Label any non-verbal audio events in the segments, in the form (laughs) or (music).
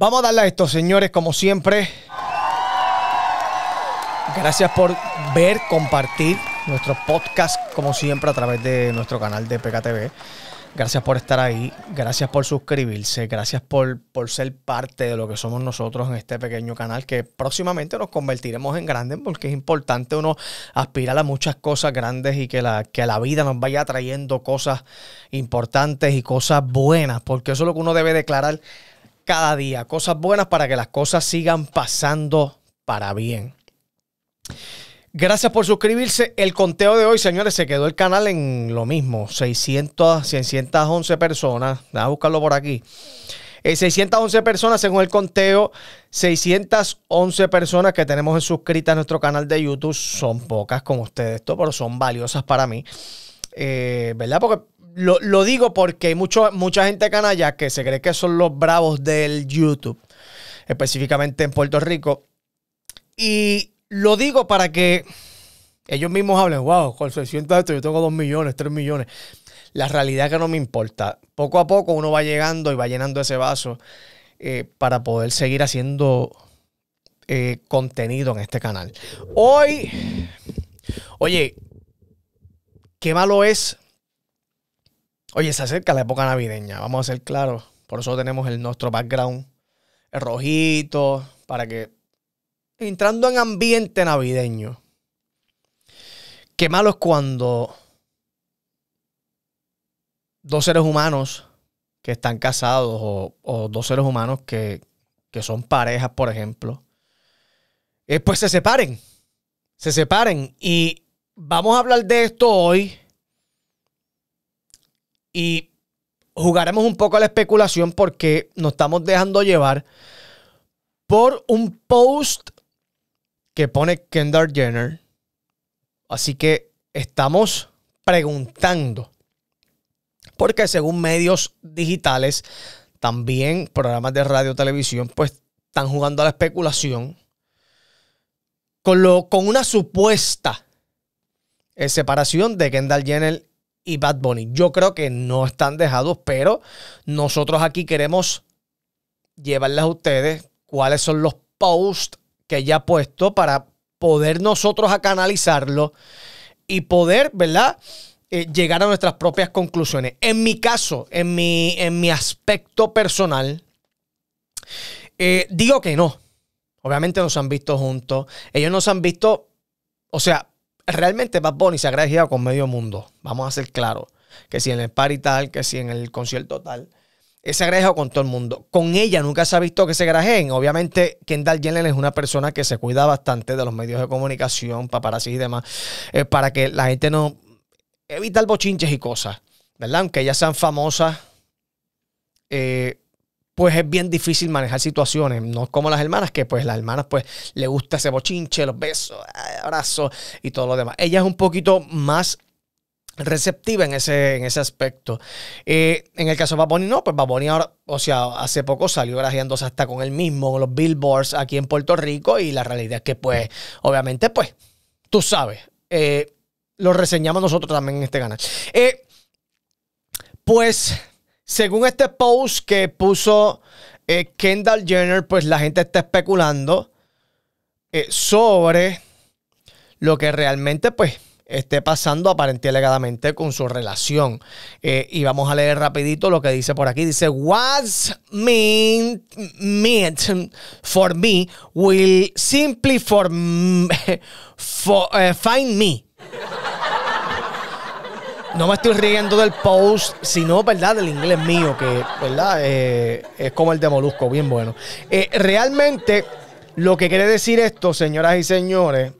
Vamos a darle a esto, señores, como siempre. Gracias por ver, compartir nuestro podcast, como siempre, a través de nuestro canal de PKTV. Gracias por estar ahí, gracias por suscribirse, gracias por, por ser parte de lo que somos nosotros en este pequeño canal que próximamente nos convertiremos en grande porque es importante uno aspirar a muchas cosas grandes y que la, que la vida nos vaya trayendo cosas importantes y cosas buenas, porque eso es lo que uno debe declarar cada día, cosas buenas para que las cosas sigan pasando para bien. Gracias por suscribirse. El conteo de hoy, señores, se quedó el canal en lo mismo, 600, 611 personas. Da a buscarlo por aquí. 611 eh, personas según el conteo, 611 personas que tenemos suscritas a nuestro canal de YouTube. Son pocas como ustedes, pero son valiosas para mí. Eh, ¿Verdad? Porque lo, digo porque hay mucha gente canalla que se cree que son los bravos del YouTube, específicamente en Puerto Rico. Y lo digo para que ellos mismos hablen, wow, con 600 esto yo tengo 2 millones, 3 millones. La realidad es que no me importa. Poco a poco uno va llegando y va llenando ese vaso eh, para poder seguir haciendo eh, contenido en este canal. Hoy, oye, qué malo es Oye, se acerca la época navideña, vamos a ser claros. Por eso tenemos el, nuestro background, rojito, para que entrando en ambiente navideño. Qué malo es cuando dos seres humanos que están casados o, dos seres humanos que, que, son parejas, por ejemplo, eh, pues se separen. Se separen. Y vamos a hablar de esto hoy y jugaremos un poco a la especulación porque nos estamos dejando llevar por un post que pone Kendall Jenner. Así que estamos preguntando. Porque según medios digitales, también programas de radio, televisión, pues están jugando a la especulación con, lo, con una supuesta separación de Kendall Jenner y Bad Bunny. Yo creo que no están dejados, pero nosotros aquí queremos llevarles a ustedes cuáles son los posts que ya ha puesto para poder nosotros a canalizarlo y poder, ¿verdad? Eh, llegar a nuestras propias conclusiones. En mi caso, en mi, en mi aspecto personal, eh, digo que no. Obviamente nos han visto juntos. Ellos nos han visto, o sea, realmente Bad Bunny se ha con medio mundo. Vamos a ser claros. Que si en el y tal, que si en el concierto tal. ha agrajeado con todo el mundo. Con ella nunca se ha visto que se grajeen. Obviamente, Kendall Jenner es una persona que se cuida bastante de los medios de comunicación, paparazzi y demás, eh, para que la gente no evita el bochinches y cosas, ¿verdad? Aunque ellas sean famosas, eh, pues es bien difícil manejar situaciones, no como las hermanas, que pues las hermanas pues le gusta ese bochinche, los besos, abrazos y todo lo demás. Ella es un poquito más receptiva en ese, en ese aspecto. Eh, en el caso de Baboni, no, pues Baboni ahora, o sea, hace poco salió grajeándose hasta con él mismo, con los billboards aquí en Puerto Rico, y la realidad es que, pues, obviamente, pues, tú sabes, eh, lo reseñamos nosotros también en este canal. Eh, pues según este post que puso eh, Kendall Jenner, pues la gente está especulando eh, sobre lo que realmente pues esté pasando aparentemente con su relación. Eh, y vamos a leer rapidito lo que dice por aquí. Dice, what's meant, for me will simply for, (laughs) find me no me estoy riendo del post, sino, ¿verdad?, del inglés mío, que, ¿verdad?, eh, es como el de Molusco, bien bueno. Eh, realmente, lo que quiere decir esto, señoras y señores,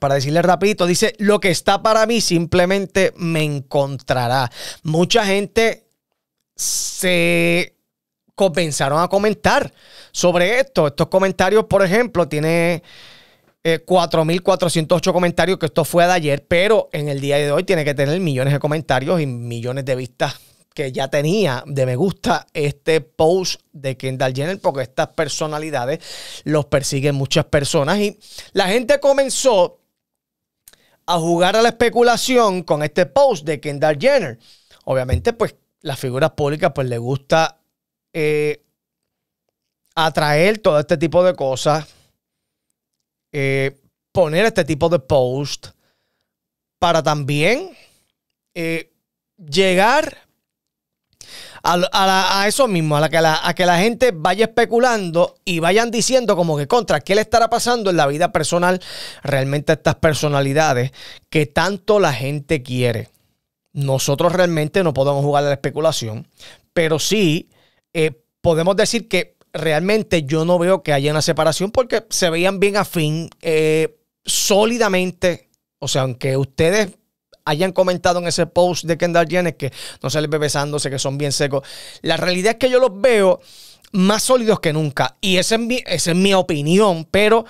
para decirle rapidito, dice, lo que está para mí simplemente me encontrará. Mucha gente se comenzaron a comentar sobre esto. Estos comentarios, por ejemplo, tiene... 4.408 eh, comentarios, que esto fue de ayer, pero en el día de hoy tiene que tener millones de comentarios y millones de vistas que ya tenía de me gusta este post de Kendall Jenner porque estas personalidades los persiguen muchas personas y la gente comenzó a jugar a la especulación con este post de Kendall Jenner. Obviamente, pues las figuras públicas pues le gusta eh, atraer todo este tipo de cosas eh, poner este tipo de post para también eh, llegar a, eso mismo, a, que la, a que la gente vaya especulando y vayan diciendo como que contra, ¿qué le estará pasando en la vida personal realmente a estas personalidades que tanto la gente quiere? Nosotros realmente no podemos jugar a la especulación, pero sí eh, podemos decir que realmente yo no veo que haya una separación porque se veían bien afín eh, sólidamente. O sea, aunque ustedes hayan comentado en ese post de Kendall Jenner que no se les ve besándose, que son bien secos. La realidad es que yo los veo más sólidos que nunca. Y esa es mi, es mi opinión, pero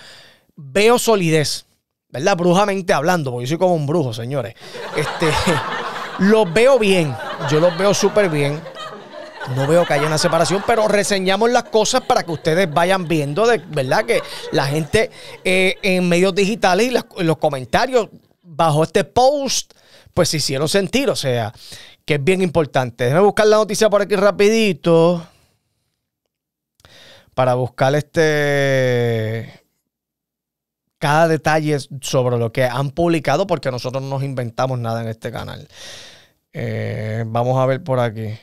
veo solidez, ¿verdad? Brujamente hablando, porque yo soy como un brujo, señores. Este, (laughs) los veo bien, yo los veo súper bien. No veo que haya una separación, pero reseñamos las cosas para que ustedes vayan viendo, de verdad, que la gente eh, en medios digitales y los comentarios bajo este post, pues se hicieron sentir, o sea, que es bien importante. Déjenme buscar la noticia por aquí rapidito. Para buscar este cada detalle sobre lo que han publicado, porque nosotros no nos inventamos nada en este canal. Eh, vamos a ver por aquí.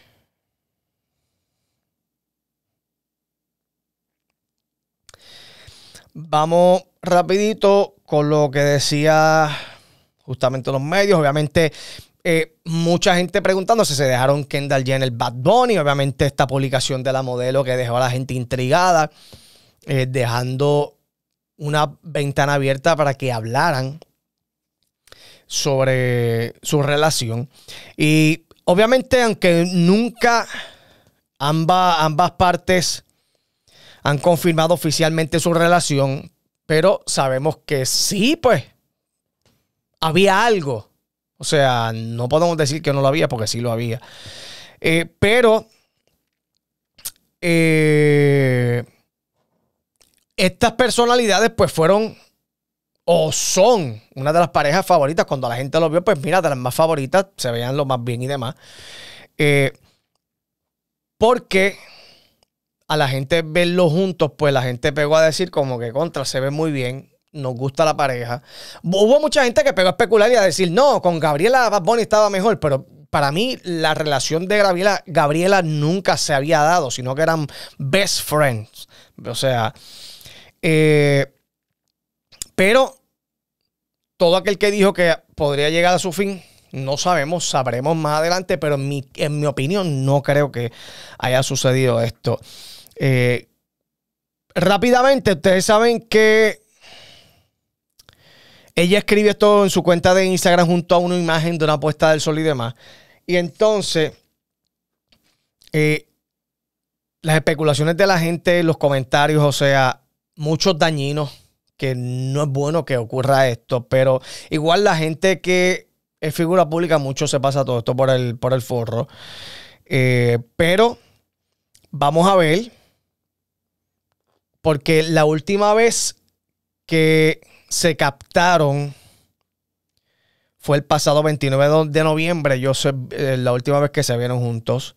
Vamos rapidito con lo que decía justamente los medios. Obviamente, eh, mucha gente preguntándose, se dejaron Kendall Jenner Bad Bunny. Obviamente, esta publicación de la modelo que dejó a la gente intrigada, eh, dejando una ventana abierta para que hablaran sobre su relación. Y obviamente, aunque nunca ambas partes han confirmado oficialmente su relación, pero sabemos que sí, pues, había algo. O sea, no podemos decir que no lo había porque sí lo había. Eh, pero eh, estas personalidades pues fueron o son una de las parejas favoritas. Cuando la gente lo vio, pues mira, de las más favoritas, se veían lo más bien y demás. Eh, porque a la gente verlos juntos, pues la gente pegó a decir como que contra, se ve muy bien, nos gusta la pareja. Hubo mucha gente que pegó a especular y a decir, no, con Gabriela Bad estaba mejor, pero para mí la relación de Gabriela, Gabriela nunca se había dado, sino que eran best friends. O sea, eh, pero todo aquel que dijo que podría llegar a su fin, no sabemos, sabremos más adelante, pero en mi, en mi opinión no creo que haya sucedido esto. Eh, rápidamente, ustedes saben que ella escribe esto en su cuenta de Instagram junto a una imagen de una puesta del sol y demás. Y entonces, eh, las especulaciones de la gente, los comentarios, o sea, muchos dañinos, que no es bueno que ocurra esto, pero igual la gente que es figura pública, mucho se pasa todo esto por el, por el forro. Eh, pero vamos a ver porque la última vez que se captaron fue el pasado 29 de noviembre. Yo sé eh, la última vez que se vieron juntos.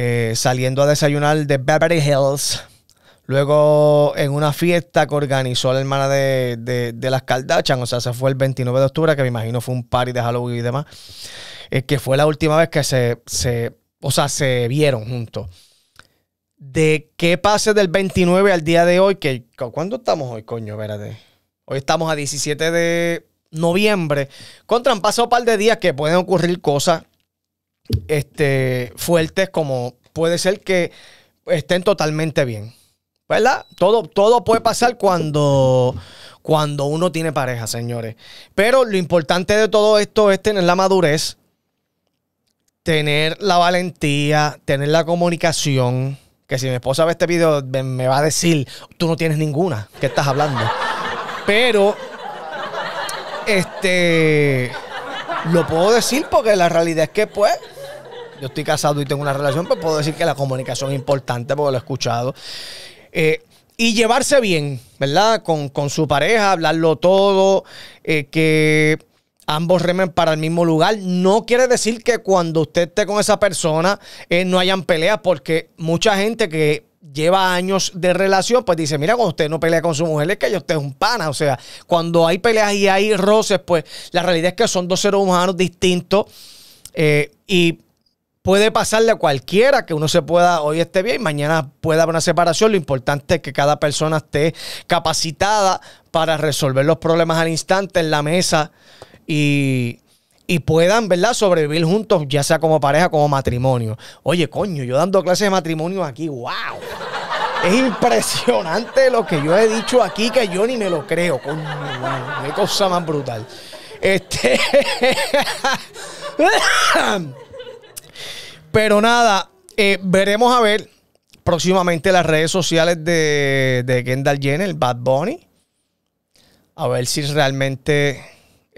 Eh, saliendo a desayunar de Beverly Hills. Luego en una fiesta que organizó la hermana de, las Kardashian. O sea, se fue el 29 de octubre, que me imagino fue un party de Halloween y demás. Eh, que fue la última vez que se, se, o sea, se vieron juntos de qué pase del 29 al día de hoy. Que, ¿Cuándo estamos hoy, coño? Hoy estamos a 17 de noviembre. Contra, han pasado un par de días que pueden ocurrir cosas este, fuertes como puede ser que estén totalmente bien. ¿Verdad? Todo, todo puede pasar cuando, cuando uno tiene pareja, señores. Pero lo importante de todo esto es tener la madurez, tener la valentía, tener la comunicación, que si mi esposa ve este video, me va a decir, tú no tienes ninguna, ¿qué estás hablando? Pero, este, lo puedo decir porque la realidad es que, pues, yo estoy casado y tengo una relación, pues puedo decir que la comunicación es importante porque lo he escuchado. Eh, y llevarse bien, ¿verdad? Con, su pareja, hablarlo todo, eh, que ambos remen para el mismo lugar. No quiere decir que cuando usted esté con esa persona eh, no hayan peleas, porque mucha gente que lleva años de relación, pues dice, mira, cuando usted no pelea con su mujer, es que yo usted es un pana. O sea, cuando hay peleas y hay roces, pues la realidad es que son dos seres humanos distintos eh, y puede pasarle a cualquiera que uno se pueda, hoy esté bien, mañana pueda haber una separación. Lo importante es que cada persona esté capacitada para resolver los problemas al instante en la mesa y, puedan, ¿verdad?, sobrevivir juntos, ya sea como pareja, como matrimonio. Oye, coño, yo dando clases de matrimonio aquí, wow. Es impresionante lo que yo he dicho aquí que yo ni me lo creo. Coño, qué cosa más brutal. Este. (laughs) Pero nada, eh, veremos a ver próximamente las redes sociales de, de Kendall Jenner, Bad Bunny. A ver si realmente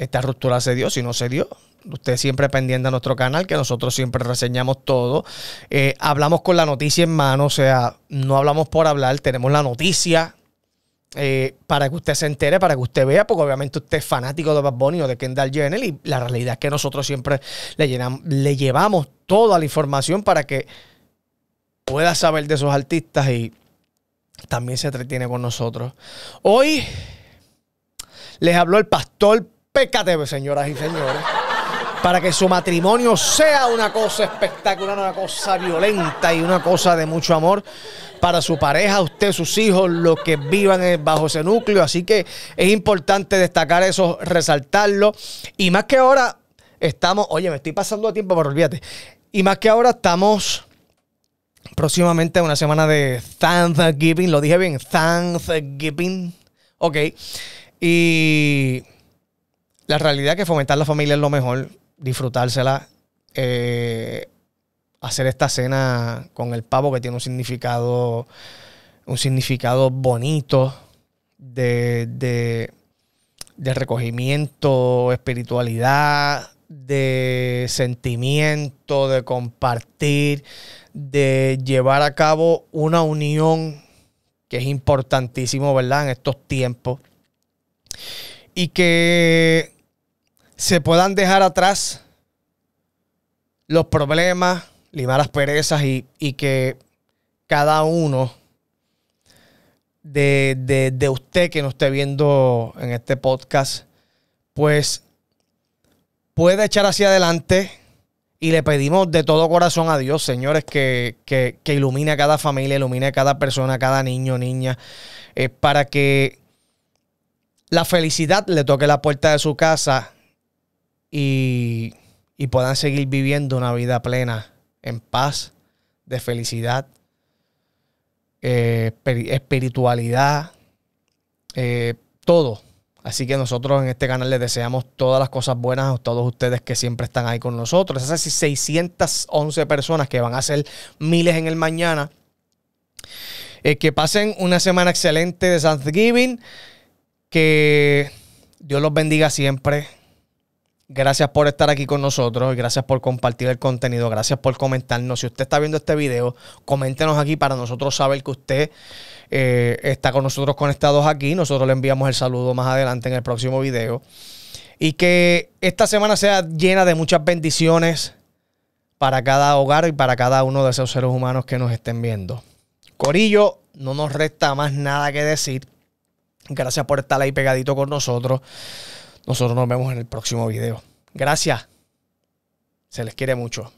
esta ruptura se dio, si no se dio. Usted siempre pendiente a nuestro canal, que nosotros siempre reseñamos todo. Eh, hablamos con la noticia en mano, o sea, no hablamos por hablar, tenemos la noticia eh, para que usted se entere, para que usted vea, porque obviamente usted es fanático de Bad Bunny o de Kendall Jenner y la realidad es que nosotros siempre le, le llevamos toda la información para que pueda saber de esos artistas y también se entretiene con nosotros. Hoy les habló el pastor Pécate, señoras y señores. Para que su matrimonio sea una cosa espectacular, una cosa violenta y una cosa de mucho amor para su pareja, usted, sus hijos, los que vivan bajo ese núcleo. Así que es importante destacar eso, resaltarlo. Y más que ahora estamos, oye, me estoy pasando de tiempo, pero olvídate. Y más que ahora estamos próximamente a una semana de Thanksgiving, lo dije bien, Thanksgiving. Ok. Y la realidad es que fomentar la familia es lo mejor, disfrutársela, eh, hacer esta cena con el pavo que tiene un significado, un significado bonito de, de recogimiento, espiritualidad, de sentimiento, de compartir, de llevar a cabo una unión que es importantísimo, ¿verdad? En estos tiempos. Y que se puedan dejar atrás los problemas, limar las perezas y, que cada uno de, usted que nos esté viendo en este podcast, pues pueda echar hacia adelante y le pedimos de todo corazón a Dios, señores, que, ilumine a cada familia, ilumine a cada persona, a cada niño, niña, eh, para que la felicidad le toque la puerta de su casa y, puedan seguir viviendo una vida plena, en paz, de felicidad, eh, espiritualidad, eh, todo. Así que nosotros en este canal les deseamos todas las cosas buenas a todos ustedes que siempre están ahí con nosotros. Esas 611 personas que van a ser miles en el mañana. Eh, que pasen una semana excelente de Thanksgiving. Que Dios los bendiga siempre. Gracias por estar aquí con nosotros, y gracias por compartir el contenido, gracias por comentarnos. Si usted está viendo este video, coméntenos aquí para nosotros saber que usted eh, está con nosotros conectados aquí. Nosotros le enviamos el saludo más adelante en el próximo video. Y que esta semana sea llena de muchas bendiciones para cada hogar y para cada uno de esos seres humanos que nos estén viendo. Corillo, no nos resta más nada que decir. Gracias por estar ahí pegadito con nosotros. Nosotros nos vemos en el próximo video. Gracias. Se les quiere mucho.